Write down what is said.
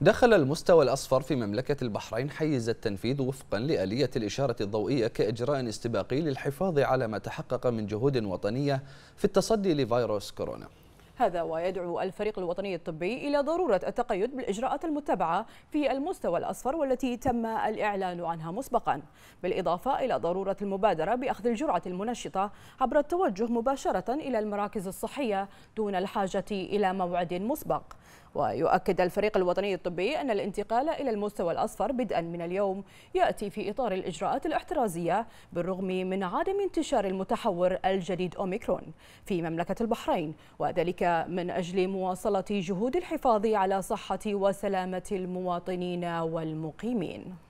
دخل المستوى الأصفر في مملكة البحرين حيز التنفيذ وفقا لآلية الإشارة الضوئية كإجراء استباقي للحفاظ على ما تحقق من جهود وطنية في التصدي لفيروس كورونا هذا ويدعو الفريق الوطني الطبي إلى ضرورة التقيد بالإجراءات المتبعة في المستوى الأصفر والتي تم الإعلان عنها مسبقا بالإضافة إلى ضرورة المبادرة بأخذ الجرعة المنشطة عبر التوجه مباشرة إلى المراكز الصحية دون الحاجة إلى موعد مسبق ويؤكد الفريق الوطني الطبي أن الانتقال إلى المستوى الأصفر بدءا من اليوم يأتي في إطار الإجراءات الاحترازية بالرغم من عدم انتشار المتحور الجديد أوميكرون في مملكة البحرين وذلك من أجل مواصلة جهود الحفاظ على صحة وسلامة المواطنين والمقيمين